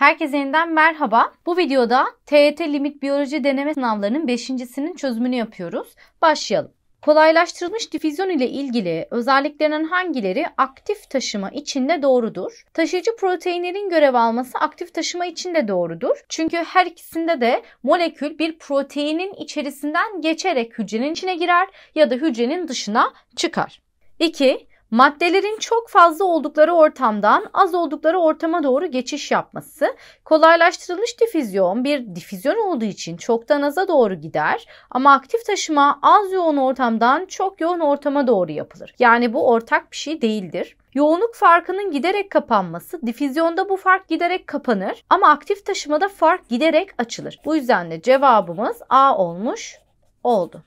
Herkese yeniden merhaba. Bu videoda TET e Limit Biyoloji Deneme Sınavlarının 5.sinin çözümünü yapıyoruz. Başlayalım. Kolaylaştırılmış difüzyon ile ilgili özelliklerinin hangileri aktif taşıma içinde doğrudur? Taşıyıcı proteinlerin görev alması aktif taşıma içinde doğrudur. Çünkü her ikisinde de molekül bir proteinin içerisinden geçerek hücrenin içine girer ya da hücrenin dışına çıkar. 2. Maddelerin çok fazla oldukları ortamdan az oldukları ortama doğru geçiş yapması kolaylaştırılmış difüzyon bir difüzyon olduğu için çoktan aza doğru gider ama aktif taşıma az yoğun ortamdan çok yoğun ortama doğru yapılır. Yani bu ortak bir şey değildir. Yoğunluk farkının giderek kapanması, difüzyonda bu fark giderek kapanır ama aktif taşımada fark giderek açılır. Bu yüzden de cevabımız A olmuş oldu.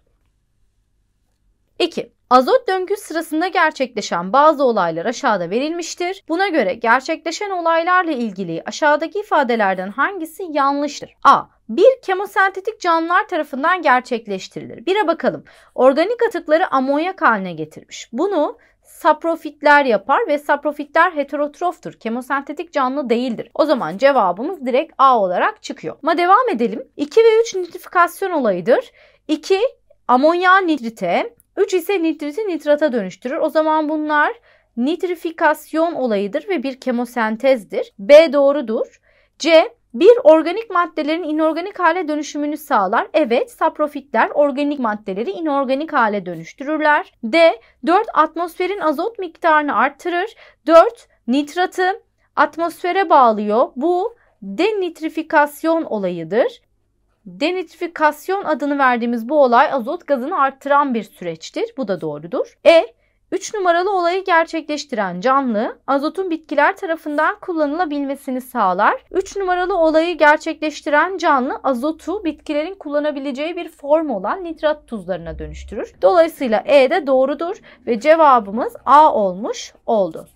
2. Azot döngüsü sırasında gerçekleşen bazı olaylar aşağıda verilmiştir. Buna göre gerçekleşen olaylarla ilgili aşağıdaki ifadelerden hangisi yanlıştır? A. Bir kemosentetik canlılar tarafından gerçekleştirilir. Bire bakalım. Organik atıkları amonyak haline getirmiş. Bunu saprofitler yapar ve saprofitler heterotroftur. Kemosentetik canlı değildir. O zaman cevabımız direkt A olarak çıkıyor. Ama devam edelim. 2 ve 3 nitrifikasyon olayıdır. 2 amonya nitrite, 3 ise nitriti nitrata dönüştürür. O zaman bunlar nitrifikasyon olayıdır ve bir kemosentezdir. B doğrudur. C bir organik maddelerin inorganik hale dönüşümünü sağlar. Evet, saprofitler organik maddeleri inorganik hale dönüştürürler. D. 4 atmosferin azot miktarını artırır. 4 nitratı atmosfere bağlıyor. Bu denitrifikasyon olayıdır denitrifikasyon adını verdiğimiz bu olay azot gazını arttıran bir süreçtir. Bu da doğrudur. E 3 numaralı olayı gerçekleştiren canlı azotun bitkiler tarafından kullanılabilmesini sağlar. 3 numaralı olayı gerçekleştiren canlı azotu bitkilerin kullanabileceği bir form olan nitrat tuzlarına dönüştürür. Dolayısıyla E de doğrudur ve cevabımız A olmuş oldu.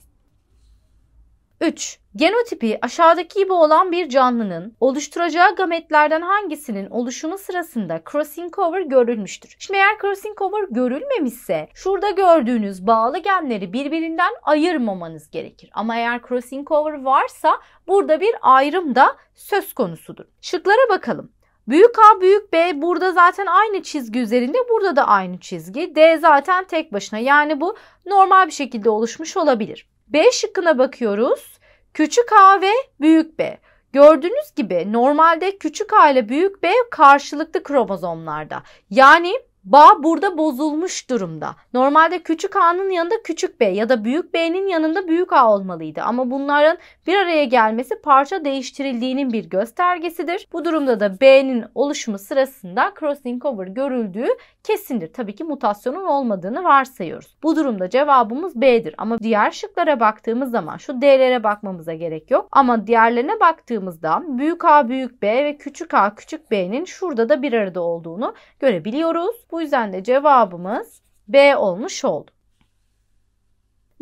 3. Genotipi aşağıdaki gibi olan bir canlının oluşturacağı gametlerden hangisinin oluşumu sırasında crossing over görülmüştür? Şimdi eğer crossing over görülmemişse şurada gördüğünüz bağlı genleri birbirinden ayırmamanız gerekir. Ama eğer crossing over varsa burada bir ayrım da söz konusudur. Şıklara bakalım. Büyük A büyük B burada zaten aynı çizgi üzerinde burada da aynı çizgi. D zaten tek başına yani bu normal bir şekilde oluşmuş olabilir. B şıkkına bakıyoruz. Küçük A ve büyük B. Gördüğünüz gibi normalde küçük A ile büyük B karşılıklı kromozomlarda. Yani bağ burada bozulmuş durumda. Normalde küçük A'nın yanında küçük B ya da büyük B'nin yanında büyük A olmalıydı. Ama bunların bir araya gelmesi parça değiştirildiğinin bir göstergesidir. Bu durumda da B'nin oluşumu sırasında crossing over görüldüğü kesindir. Tabii ki mutasyonun olmadığını varsayıyoruz. Bu durumda cevabımız B'dir. Ama diğer şıklara baktığımız zaman şu D'lere bakmamıza gerek yok. Ama diğerlerine baktığımızda büyük A büyük B ve küçük A küçük B'nin şurada da bir arada olduğunu görebiliyoruz. Bu bu yüzden de cevabımız B olmuş oldu.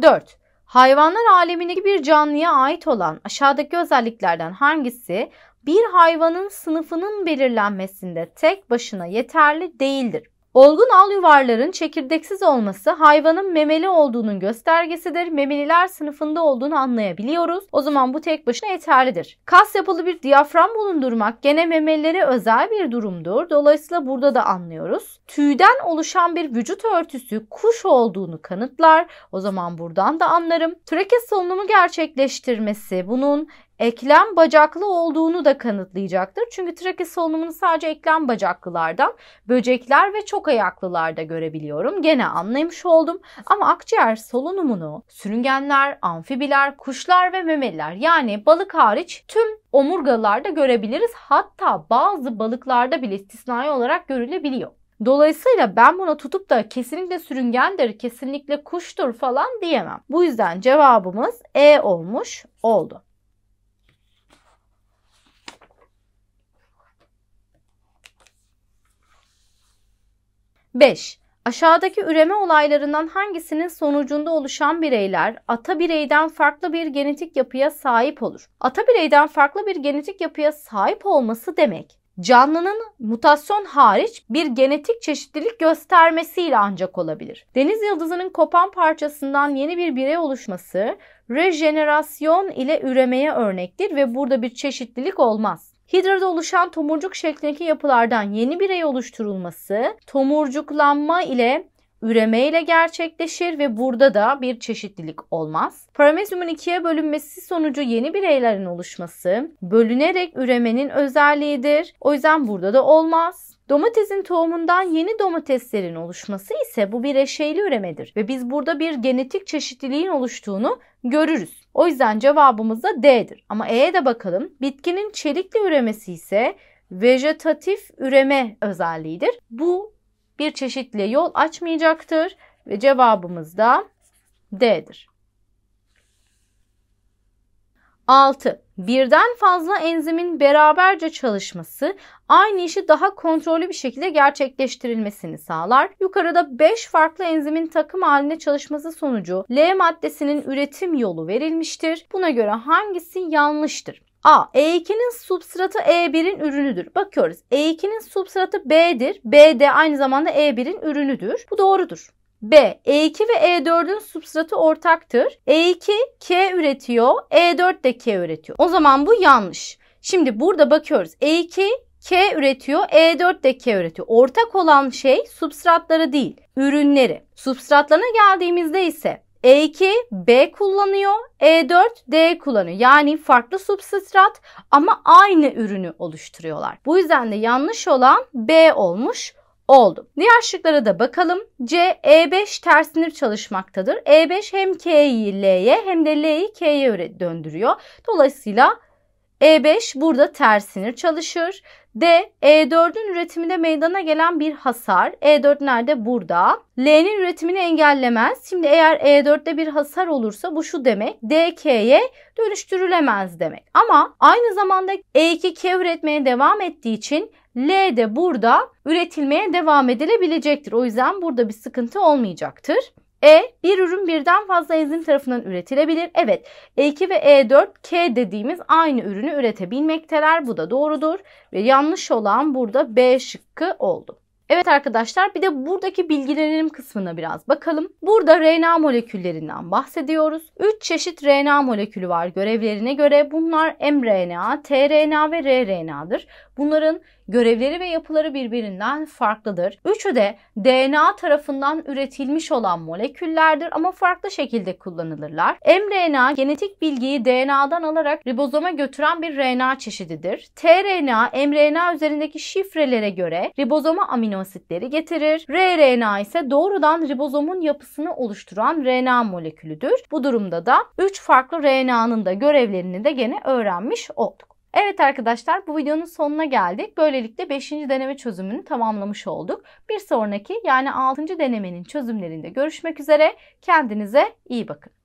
4. Hayvanlar alemindeki bir canlıya ait olan aşağıdaki özelliklerden hangisi bir hayvanın sınıfının belirlenmesinde tek başına yeterli değildir? Olgun al yuvarların çekirdeksiz olması hayvanın memeli olduğunun göstergesidir. Memeliler sınıfında olduğunu anlayabiliyoruz. O zaman bu tek başına yeterlidir. Kas yapılı bir diyafram bulundurmak gene memelilere özel bir durumdur. Dolayısıyla burada da anlıyoruz. Tüyden oluşan bir vücut örtüsü kuş olduğunu kanıtlar. O zaman buradan da anlarım. Trake solunumu gerçekleştirmesi, bunun eklem bacaklı olduğunu da kanıtlayacaktır. Çünkü trake solunumunu sadece eklem bacaklılardan, böcekler ve çok ayaklılarda görebiliyorum. Gene anlamış oldum. Ama akciğer solunumunu sürüngenler, amfibiler, kuşlar ve memeliler yani balık hariç tüm omurgalarda görebiliriz. Hatta bazı balıklarda bile istisnai olarak görülebiliyor. Dolayısıyla ben buna tutup da kesinlikle sürüngendir, kesinlikle kuştur falan diyemem. Bu yüzden cevabımız E olmuş oldu. 5. Aşağıdaki üreme olaylarından hangisinin sonucunda oluşan bireyler ata bireyden farklı bir genetik yapıya sahip olur? Ata bireyden farklı bir genetik yapıya sahip olması demek canlının mutasyon hariç bir genetik çeşitlilik göstermesiyle ancak olabilir. Deniz yıldızının kopan parçasından yeni bir birey oluşması rejenerasyon ile üremeye örnektir ve burada bir çeşitlilik olmaz. Hidrada oluşan tomurcuk şeklindeki yapılardan yeni birey oluşturulması tomurcuklanma ile üreme ile gerçekleşir ve burada da bir çeşitlilik olmaz. Paramezyumun ikiye bölünmesi sonucu yeni bireylerin oluşması bölünerek üremenin özelliğidir. O yüzden burada da olmaz. Domatesin tohumundan yeni domateslerin oluşması ise bu bir eşeyli üremedir ve biz burada bir genetik çeşitliliğin oluştuğunu görürüz. O yüzden cevabımız da D'dir. Ama E'ye de bakalım. Bitkinin çelikli üremesi ise vejetatif üreme özelliğidir. Bu bir çeşitliğe yol açmayacaktır ve cevabımız da D'dir. 6. Birden fazla enzimin beraberce çalışması aynı işi daha kontrollü bir şekilde gerçekleştirilmesini sağlar. Yukarıda 5 farklı enzimin takım halinde çalışması sonucu L maddesinin üretim yolu verilmiştir. Buna göre hangisi yanlıştır? A. E2'nin substratı E1'in ürünüdür. Bakıyoruz. E2'nin substratı B'dir. B de aynı zamanda E1'in ürünüdür. Bu doğrudur. B. E2 ve E4'ün substratı ortaktır. E2 K üretiyor, E4 de K üretiyor. O zaman bu yanlış. Şimdi burada bakıyoruz. E2 K üretiyor, E4 de K üretiyor. Ortak olan şey substratları değil, ürünleri. Substratlarına geldiğimizde ise E2 B kullanıyor, E4 D kullanıyor. Yani farklı substrat ama aynı ürünü oluşturuyorlar. Bu yüzden de yanlış olan B olmuş oldu. Diğer şıklara da bakalım. C E5 tersinir çalışmaktadır. E5 hem K'yi L'ye hem de L'yi K'ye döndürüyor. Dolayısıyla e5 burada ters sinir çalışır. D. E4'ün üretiminde meydana gelen bir hasar. E4 nerede? Burada. L'nin üretimini engellemez. Şimdi eğer E4'te bir hasar olursa bu şu demek. DK'ye dönüştürülemez demek. Ama aynı zamanda E2K üretmeye devam ettiği için L de burada üretilmeye devam edilebilecektir. O yüzden burada bir sıkıntı olmayacaktır. E bir ürün birden fazla enzim tarafından üretilebilir. Evet E2 ve E4 K dediğimiz aynı ürünü üretebilmekteler. Bu da doğrudur. Ve yanlış olan burada B şıkkı oldu. Evet arkadaşlar bir de buradaki bilgilerim kısmına biraz bakalım. Burada RNA moleküllerinden bahsediyoruz. 3 çeşit RNA molekülü var görevlerine göre. Bunlar mRNA, tRNA ve rRNA'dır. Bunların görevleri ve yapıları birbirinden farklıdır. Üçü de DNA tarafından üretilmiş olan moleküllerdir ama farklı şekilde kullanılırlar. mRNA genetik bilgiyi DNA'dan alarak ribozoma götüren bir RNA çeşididir. tRNA, mRNA üzerindeki şifrelere göre ribozoma amino amino asitleri getirir. RNA ise doğrudan ribozomun yapısını oluşturan RNA molekülüdür. Bu durumda da 3 farklı RNA'nın da görevlerini de gene öğrenmiş olduk. Evet arkadaşlar bu videonun sonuna geldik. Böylelikle 5. deneme çözümünü tamamlamış olduk. Bir sonraki yani 6. denemenin çözümlerinde görüşmek üzere. Kendinize iyi bakın.